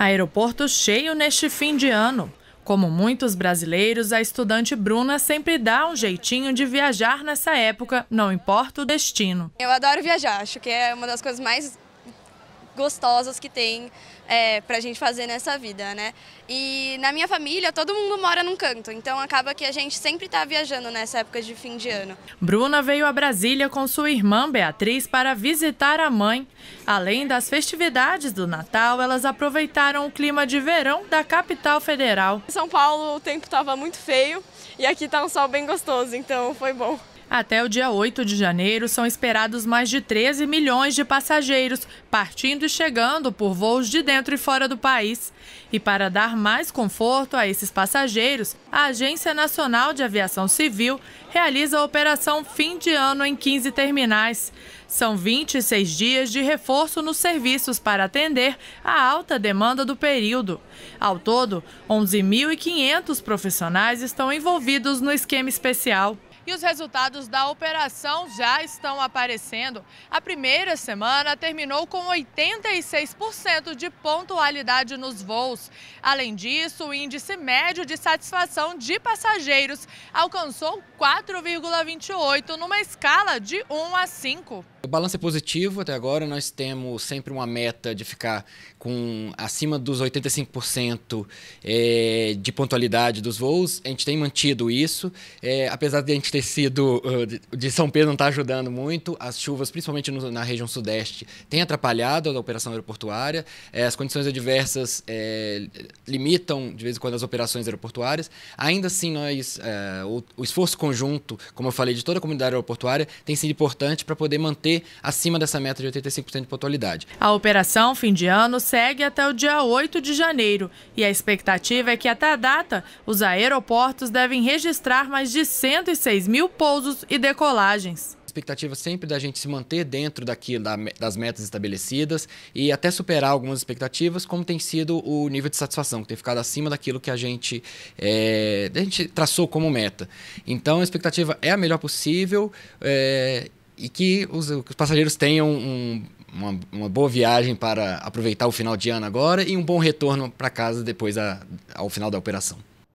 Aeroporto cheio neste fim de ano. Como muitos brasileiros, a estudante Bruna sempre dá um jeitinho de viajar nessa época, não importa o destino. Eu adoro viajar, acho que é uma das coisas mais gostosas que tem é, para a gente fazer nessa vida, né? E na minha família, todo mundo mora num canto, então acaba que a gente sempre está viajando nessa época de fim de ano. Bruna veio a Brasília com sua irmã Beatriz para visitar a mãe. Além das festividades do Natal, elas aproveitaram o clima de verão da capital federal. Em São Paulo, o tempo estava muito feio e aqui está um sol bem gostoso, então foi bom. Até o dia 8 de janeiro, são esperados mais de 13 milhões de passageiros partindo e chegando por voos de dentro e fora do país. E para dar mais conforto a esses passageiros, a Agência Nacional de Aviação Civil realiza a operação fim de ano em 15 terminais. São 26 dias de reforço nos serviços para atender a alta demanda do período. Ao todo, 11.500 profissionais estão envolvidos no esquema especial e os resultados da operação já estão aparecendo. A primeira semana terminou com 86% de pontualidade nos voos. Além disso, o índice médio de satisfação de passageiros alcançou 4,28 numa escala de 1 a 5. O balanço é positivo até agora. Nós temos sempre uma meta de ficar com acima dos 85% é, de pontualidade dos voos. A gente tem mantido isso. É, apesar de a gente ter sido. de São Pedro não estar tá ajudando muito, as chuvas, principalmente no, na região sudeste, têm atrapalhado a operação aeroportuária. É, as condições adversas é, limitam, de vez em quando, as operações aeroportuárias. Ainda assim, nós, é, o, o esforço conjunto, como eu falei, de toda a comunidade aeroportuária, tem sido importante para poder manter acima dessa meta de 85% de pontualidade. A operação fim de ano segue até o dia 8 de janeiro e a expectativa é que até a data os aeroportos devem registrar mais de 106 mil pousos e decolagens expectativa é sempre da gente se manter dentro daqui, das metas estabelecidas e até superar algumas expectativas, como tem sido o nível de satisfação, que tem ficado acima daquilo que a gente, é, a gente traçou como meta. Então, a expectativa é a melhor possível é, e que os, os passageiros tenham um, uma, uma, boa viagem para aproveitar o final de ano agora e um bom retorno para casa depois a, ao final da operação.